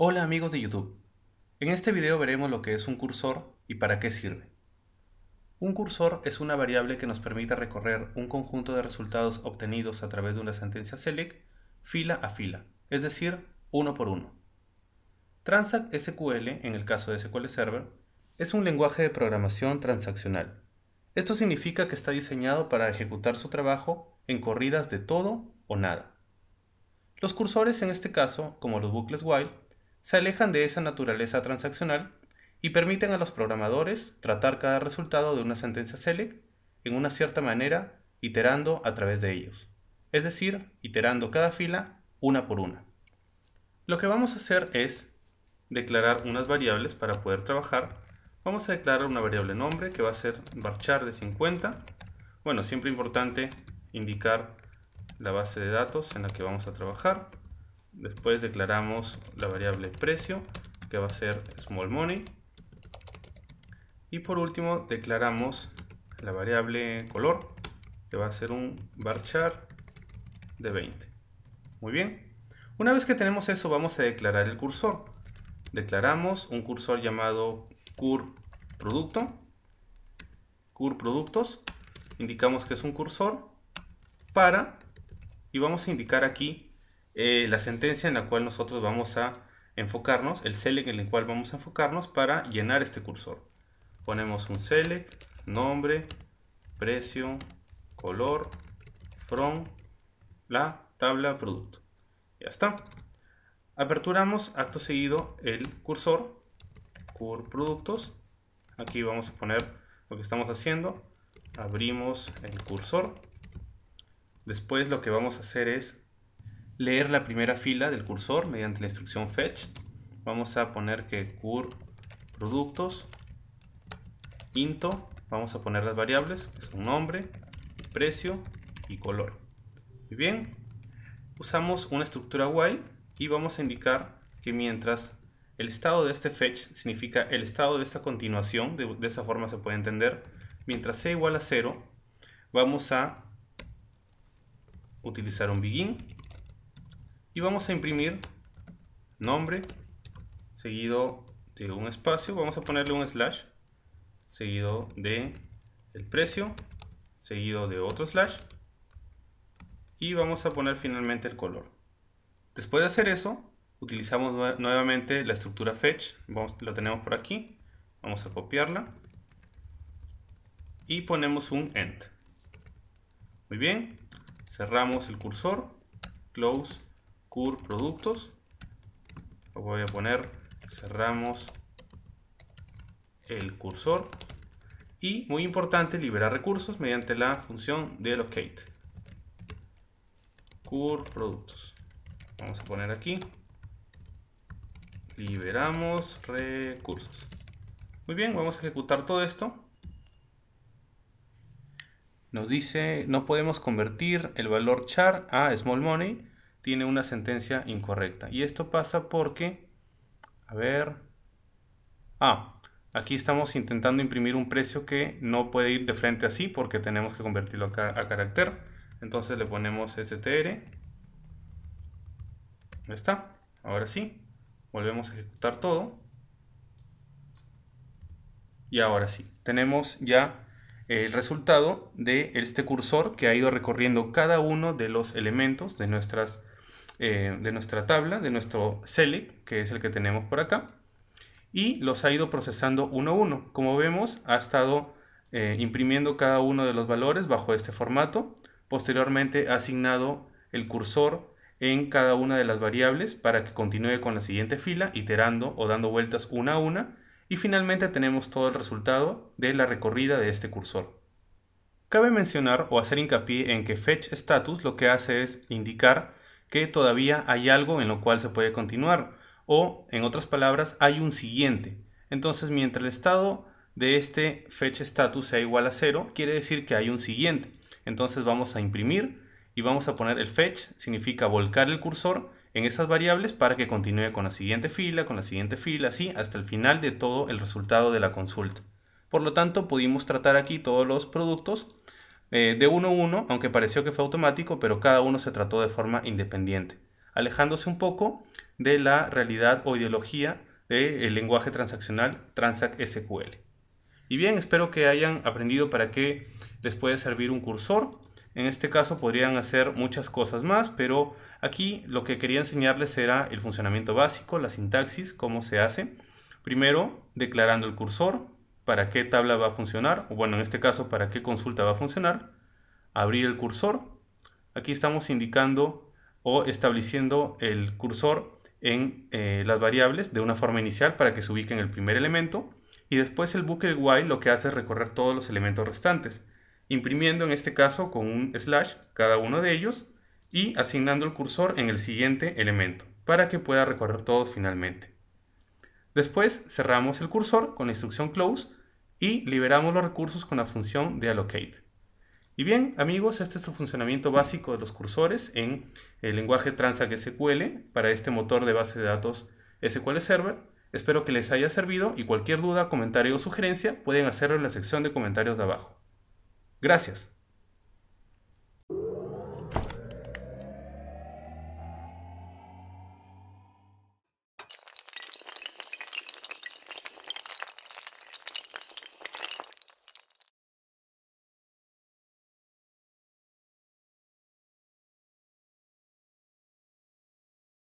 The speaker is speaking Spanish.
Hola amigos de YouTube. En este video veremos lo que es un cursor y para qué sirve. Un cursor es una variable que nos permite recorrer un conjunto de resultados obtenidos a través de una sentencia select fila a fila, es decir, uno por uno. Transact SQL, en el caso de SQL Server, es un lenguaje de programación transaccional. Esto significa que está diseñado para ejecutar su trabajo en corridas de todo o nada. Los cursores en este caso, como los bucles while, se alejan de esa naturaleza transaccional y permiten a los programadores tratar cada resultado de una sentencia select en una cierta manera, iterando a través de ellos, es decir, iterando cada fila una por una. Lo que vamos a hacer es declarar unas variables para poder trabajar. Vamos a declarar una variable nombre que va a ser Barchar de 50. Bueno, siempre importante indicar la base de datos en la que vamos a trabajar. Después declaramos la variable precio, que va a ser small money. Y por último declaramos la variable color, que va a ser un bar de 20. Muy bien. Una vez que tenemos eso, vamos a declarar el cursor. Declaramos un cursor llamado cur producto, productos. Indicamos que es un cursor para, y vamos a indicar aquí eh, la sentencia en la cual nosotros vamos a enfocarnos, el select en el cual vamos a enfocarnos para llenar este cursor. Ponemos un select, nombre, precio, color, from, la tabla producto. Ya está. Aperturamos acto seguido el cursor, cur productos. Aquí vamos a poner lo que estamos haciendo. Abrimos el cursor. Después lo que vamos a hacer es leer la primera fila del cursor mediante la instrucción fetch. Vamos a poner que cur productos into, vamos a poner las variables, que son nombre, precio y color. Muy bien, usamos una estructura while y vamos a indicar que mientras el estado de este fetch significa el estado de esta continuación, de, esa forma se puede entender, mientras sea igual a cero vamos a utilizar un begin y vamos a imprimir nombre seguido de un espacio, vamos a ponerle un slash seguido de el precio seguido de otro slash y vamos a poner finalmente el color. Después de hacer eso, utilizamos nuevamente la estructura fetch, la tenemos por aquí, vamos a copiarla y ponemos un end. Muy bien, cerramos el cursor, close cur productos voy a poner cerramos el cursor y muy importante liberar recursos mediante la función de locate cur productos vamos a poner aquí liberamos recursos muy bien vamos a ejecutar todo esto nos dice no podemos convertir el valor char a small money tiene una sentencia incorrecta. Y esto pasa porque, a ver, ah, aquí estamos intentando imprimir un precio que no puede ir de frente así porque tenemos que convertirlo a, a carácter. Entonces le ponemos str. Ya está. Ahora sí. Volvemos a ejecutar todo. Y ahora sí. Tenemos ya el resultado de este cursor que ha ido recorriendo cada uno de los elementos de nuestras eh, de nuestra tabla, de nuestro select, que es el que tenemos por acá, y los ha ido procesando uno a uno. Como vemos, ha estado eh, imprimiendo cada uno de los valores bajo este formato. Posteriormente ha asignado el cursor en cada una de las variables para que continúe con la siguiente fila, iterando o dando vueltas una a una. Y finalmente tenemos todo el resultado de la recorrida de este cursor. Cabe mencionar o hacer hincapié en que fetch status lo que hace es indicar que todavía hay algo en lo cual se puede continuar. O, en otras palabras, hay un siguiente. Entonces, mientras el estado de este fetch status sea igual a 0, quiere decir que hay un siguiente. Entonces vamos a imprimir y vamos a poner el fetch, significa volcar el cursor en esas variables para que continúe con la siguiente fila, con la siguiente fila, así hasta el final de todo el resultado de la consulta. Por lo tanto, pudimos tratar aquí todos los productos eh, de uno a uno, aunque pareció que fue automático, pero cada uno se trató de forma independiente, alejándose un poco de la realidad o ideología del lenguaje transaccional Transact SQL. Y bien, espero que hayan aprendido para qué les puede servir un cursor. En este caso podrían hacer muchas cosas más, pero aquí lo que quería enseñarles era el funcionamiento básico, la sintaxis, cómo se hace. Primero, declarando el cursor, para qué tabla va a funcionar, o bueno, en este caso, para qué consulta va a funcionar, abrir el cursor. Aquí estamos indicando o estableciendo el cursor en eh, las variables de una forma inicial para que se ubique en el primer elemento y después el bucle while lo que hace es recorrer todos los elementos restantes, imprimiendo en este caso con un slash cada uno de ellos y asignando el cursor en el siguiente elemento para que pueda recorrer todos finalmente. Después cerramos el cursor con la instrucción close y liberamos los recursos con la función de allocate. Y bien, amigos, este es el funcionamiento básico de los cursores en el lenguaje Transact SQL para este motor de base de datos SQL Server. Espero que les haya servido y cualquier duda, comentario o sugerencia pueden hacerlo en la sección de comentarios de abajo. Gracias.